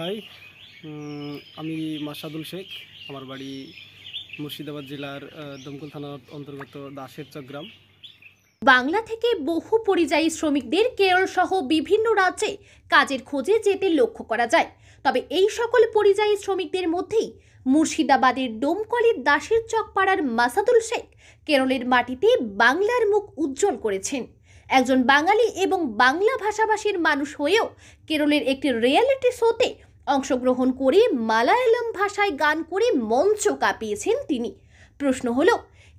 high আমি মাসাদুল শেখ আমার বাড়ি মুর্শিদাবাদ জেলার দমকল থানার অন্তর্গত দাসের চক্রাম বাংলা থেকে বহু পরিযায়ী শ্রমিকদের কেরল সহ বিভিন্ন রাজ্যে কাজের খোঁজে যেতে লক্ষ্য করা যায় তবে এই সকল পরিযায়ী শ্রমিকদের মধ্যেই মুর্শিদাবাদের ডোমকলের দাসের চকপাড়ার মাসাদুল শেখ কেরলের মাটিতে বাংলার মুখ উজ্জ্বল করেছেন একজন বাঙালি এবং বাংলা ভাষাভাষীর মানুষ হয়েও কেরলের একটি রিয়েলিটি শোতে অংশগ্রহণ করে মালায়ালম ভাষায় গান করে মঞ্চ কাঁপিয়েছেন তিনি প্রশ্ন হলো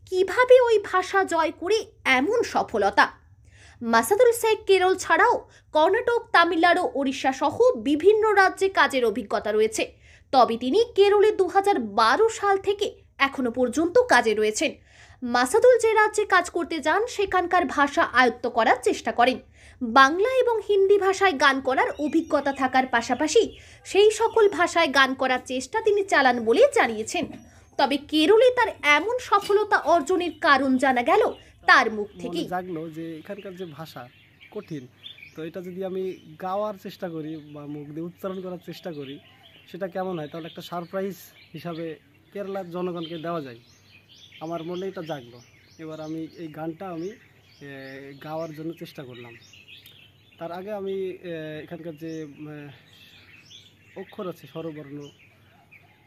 কিভাবে ওই ভাষা জয় করে এমন সফলতা মাসাদুল শেখ কেরল ছাড়াও কর্ণাটক তামিলনাড়ু ওড়িশা সহ বিভিন্ন রাজ্যে কাজের অভিজ্ঞতা রয়েছে তবে তিনি কেরলে দু সাল থেকে এখনও পর্যন্ত কাজে রয়েছেন মাসাদুল যে রাজ্যে কাজ করতে যান সেখানকার ভাষা আয়ত্ত করার চেষ্টা করেন বাংলা এবং হিন্দি ভাষায় গান করার অভিজ্ঞতা থাকার পাশাপাশি সেই সকল ভাষায় গান করার চেষ্টা তিনি চালান বলে জানিয়েছেন তবে কেরলে তার এমন সফলতা অর্জনের কারণ জানা গেল তার মুখ থেকে জাগলো যে এখানকার যে ভাষা কঠিন তো এটা যদি আমি গাওয়ার চেষ্টা করি বা মুখ দিয়ে উচ্চারণ করার চেষ্টা করি সেটা কেমন হয় তাহলে একটা সারপ্রাইজ হিসাবে কেরালার জনগণকে দেওয়া যায় আমার মনে এটা জাগলো এবার আমি এই গানটা আমি গাওয়ার জন্য চেষ্টা করলাম তার আগে আমি এখানকার যে অক্ষর আছে স্বরবর্ণ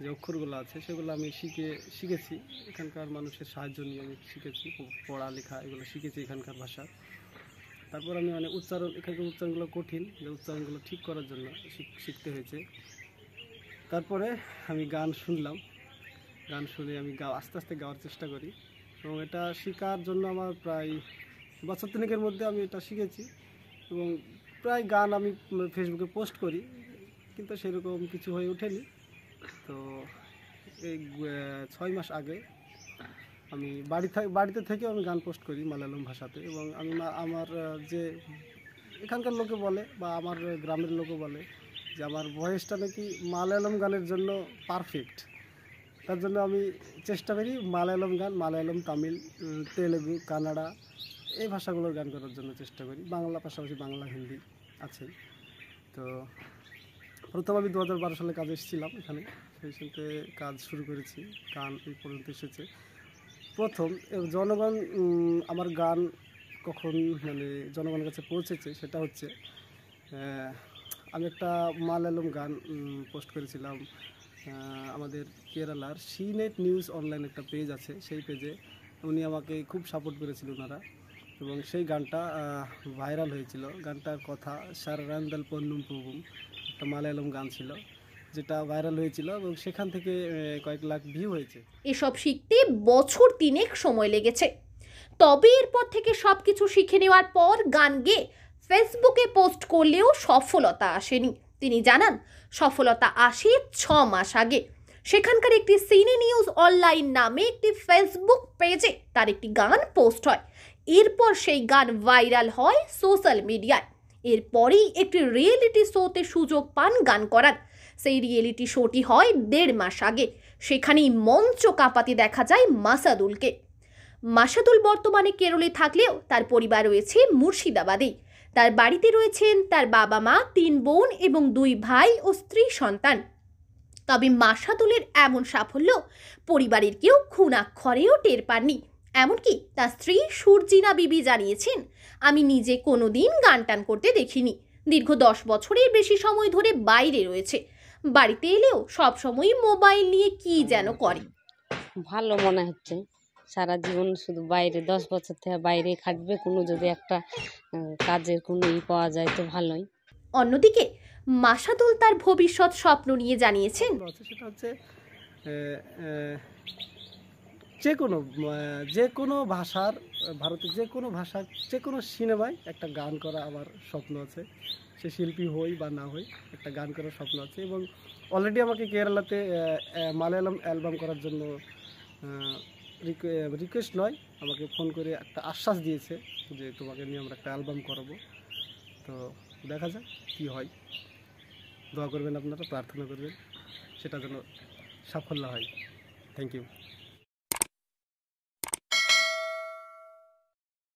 যে অক্ষরগুলো আছে সেগুলো আমি শিখে শিখেছি এখানকার মানুষের সাহায্য নিয়ে আমি শিখেছি পড়ালেখা এগুলো শিখেছি এখানকার ভাষা তারপর আমি মানে উচ্চারণ এখানকার উচ্চারণগুলো কঠিন যে উচ্চারণগুলো ঠিক করার জন্য শিখতে হয়েছে তারপরে আমি গান শুনলাম গান শুনে আমি গা আস্তে আস্তে গাওয়ার চেষ্টা করি এবং এটা শেখার জন্য আমার প্রায় বছর তিনেকের মধ্যে আমি এটা শিখেছি এবং প্রায় গান আমি ফেসবুকে পোস্ট করি কিন্তু সেরকম কিছু হয়ে ওঠেনি তো এই ছয় মাস আগে আমি বাড়ি বাড়িতে থেকে আমি গান পোস্ট করি মালয়ালম ভাষাতে এবং আমি আমার যে এখানকার লোকে বলে বা আমার গ্রামের লোকে বলে যে আমার ভয়েসটা নাকি মালয়ালম গানের জন্য পারফেক্ট তার জন্য আমি চেষ্টা করি মালায়ালম গান মালায়ালম তামিল তেলেগু কানাডা এই ভাষাগুলোর গান করার জন্য চেষ্টা করি বাংলা পাশাপাশি বাংলা হিন্দি আছে তো প্রথম আমি দু হাজার সালে কাজ এসেছিলাম এখানে সেই সাথে কাজ শুরু করেছি গান এই পর্যন্ত এসেছে প্রথম জনগণ আমার গান কখন মানে জনগণের কাছে পৌঁছেছে সেটা হচ্ছে আমি একটা মালয়ালম গান পোস্ট করেছিলাম আমাদের কেরালার সিনেট নিউজ অনলাইন একটা পেজ আছে সেই পেজে উনি আমাকে খুব সাপোর্ট করেছিল ওনারা এবং সেই গানটা ভাইরাল হয়েছিল গানটার কথা রান্দাল পন্নুম প্রভুম একটা মালয়ালম গান ছিল যেটা ভাইরাল হয়েছিল এবং সেখান থেকে কয়েক লাখ ভিউ হয়েছে এসব শিখতে বছর তিনেক সময় লেগেছে তবে এরপর থেকে সব কিছু শিখে নেওয়ার পর গান গেয়ে ফেসবুকে পোস্ট করলেও সফলতা আসেনি তিনি জানান সফলতা আসে ছ মাস আগে সেখানকার একটি সিনে নিউজ অনলাইন নামে একটি ফেসবুক পেজে তার একটি গান পোস্ট হয় এরপর সেই গান ভাইরাল হয় সোশ্যাল মিডিয়ায় এরপরেই একটি রিয়েলিটি শোতে সুযোগ পান গান করার সেই রিয়েলিটি শোটি হয় দেড় মাস আগে সেখানেই মঞ্চ কাঁপাতে দেখা যায় মাসাদুলকে মাসাদুল বর্তমানে কেরলে থাকলেও তার পরিবার রয়েছে মুর্শিদাবাদেই তার বাড়িতে রয়েছেন তার বাবা মা তিন বোন এবং দুই ভাই ও স্ত্রী সন্তান তবে মাসাদুলের এমন সাফল্য পরিবারের কেউ খুনাক্ষরেও টের পাননি এমনকি তার স্ত্রী সুরজিনা বিবি জানিয়েছেন আমি নিজে কোনো দিন গান টান করতে দেখিনি দীর্ঘ দশ বছরের বেশি সময় ধরে বাইরে রয়েছে বাড়িতে এলেও সবসময় মোবাইল নিয়ে কি যেন করে ভালো মনে হচ্ছে সারা জীবন শুধু বাইরে দশ বছর থেকে বাইরে খাটবে কোনো যদি একটা কাজের কোনো ই পাওয়া যায় তো ভালোই অন্যদিকে মাসাদুল তার ভবিষ্যৎ স্বপ্ন নিয়ে জানিয়েছেন সেটা হচ্ছে যে কোনো যে কোনো ভাষার ভারতের যে কোনো ভাষার যে কোনো সিনেমায় একটা গান করা আমার স্বপ্ন আছে সে শিল্পী হই বা না হই একটা গান করার স্বপ্ন আছে এবং অলরেডি আমাকে কেরালাতে মালায়ালাম অ্যালবাম করার জন্য রিকোয়েস্ট নয় আমাকে ফোন করে একটা আশ্বাস দিয়েছে যে তোমাকে নিয়ে আমরা একটা অ্যালবাম করাবো তো দেখা যাক কী হয় দোয়া করবেন আপনারা প্রার্থনা করবেন সেটা যেন সাফল্য হয় থ্যাংক ইউ